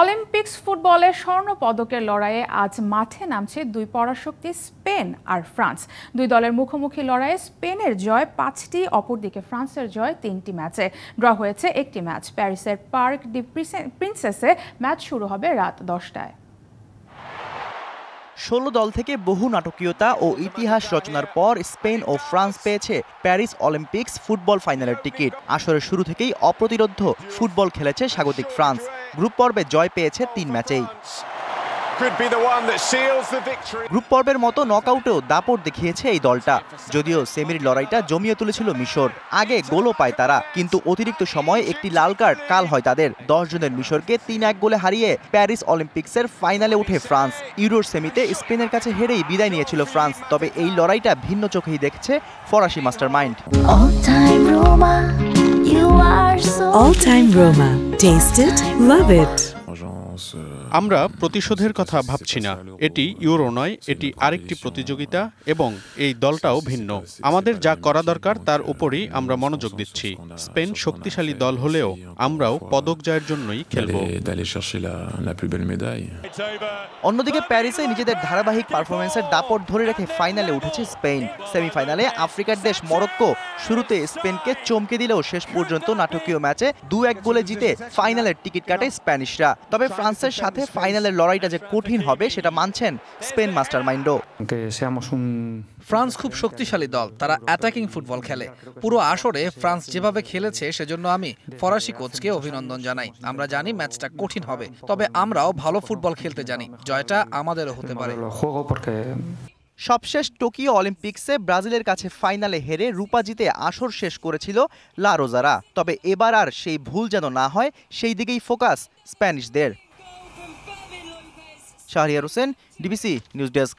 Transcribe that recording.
Olympics ফুটবলের স্বর্ণ পদকের লড়াইয়ে আজ মাঠে নামছে দুই পরাশক্তি স্পেন আর ফ্রান্স দুই দলের মুখোমুখি লড়াইয়ে স্পেনের জয় পাঁচটি অপরদিকে ফ্রান্সের জয় তিনটি ম্যাচে ড্র হয়েছে একটি ম্যাচ প্যারিসের পার্ক ডি প্রিন্সেসে ম্যাচ শুরু হবে রাত দশটায় ষোলো দল থেকে বহু নাটকীয়তা ও ইতিহাস রচনার পর স্পেন ও ফ্রান্স পেয়েছে প্যারিস অলিম্পিক্স ফুটবল ফাইনালের টিকিট আসরের শুরু থেকেই অপ্রতিরোধ ফুটবল খেলেছে স্বাগতিক ফ্রান্স গ্রুপ পর্বে জয় পেয়েছে তিন ম্যাচেই গ্রুপ পর্বের মতো নকআউটেও দাপট দেখিয়েছে এই দলটা যদিও সেমির লড়াইটা জমিয়ে তুলেছিল মিশর আগে গোলও পায় তারা কিন্তু অতিরিক্ত সময়ে একটি লাল কার্ড কাল হয় তাদের দশ জনের মিশরকে তিন এক গোলে হারিয়ে প্যারিস অলিম্পিক্সের ফাইনালে উঠে ফ্রান্স ইউরোর সেমিতে স্পেনের কাছে হেরেই বিদায় নিয়েছিল ফ্রান্স তবে এই লড়াইটা ভিন্ন চোখেই দেখছে ফরাসি master mind All Time Roma. Taste it, love it. আমরা প্রতিশোধের কথা ভাবছি না এটি ইউরো নয় এটি আরেকটি প্রতিযোগিতা এবং এই দলটাও ভিন্ন আমাদের যা করা দরকার তার উপরই আমরা মনোযোগ দিচ্ছি স্পেন শক্তিশালী দল হলেও আমরাও পদক জয়ের জন্যই খেলব অন্যদিকে প্যারিসে নিজেদের ধারাবাহিক পারফরমেন্সের দাপট ধরে রেখে ফাইনালে উঠেছে স্পেন সেমিফাইনালে আফ্রিকার দেশ মরক্কো শুরুতে স্পেনকে চমকে দিলেও শেষ পর্যন্ত নাটকীয় ম্যাচে দু এক গোলে জিতে ফাইনালের টিকিট কাটে স্প্যানিশরা তবে ফ্রান্সের সাথে সাথে ফাইনালের লড়াইটা যে কঠিন হবে সেটা মানছেন স্পেন মাস্টার মাইন্ডও ফ্রান্স খুব শক্তিশালী দল তারা অ্যাটাকিং ফুটবল খেলে পুরো আসরে ফ্রান্স যেভাবে খেলেছে সেজন্য আমি ফরাসি কোচকে অভিনন্দন জানাই আমরা জানি ম্যাচটা কঠিন হবে তবে আমরাও ভালো ফুটবল খেলতে জানি জয়টা আমাদেরও হতে পারে সবশেষ টোকিও অলিম্পিক্সে ব্রাজিলের কাছে ফাইনালে হেরে রূপা জিতে আসর শেষ করেছিল লারোজারা তবে এবার আর সেই ভুল যেন না হয় সেই দিকেই ফোকাস স্প্যানিশদের Shahriar Hossain DBC news desk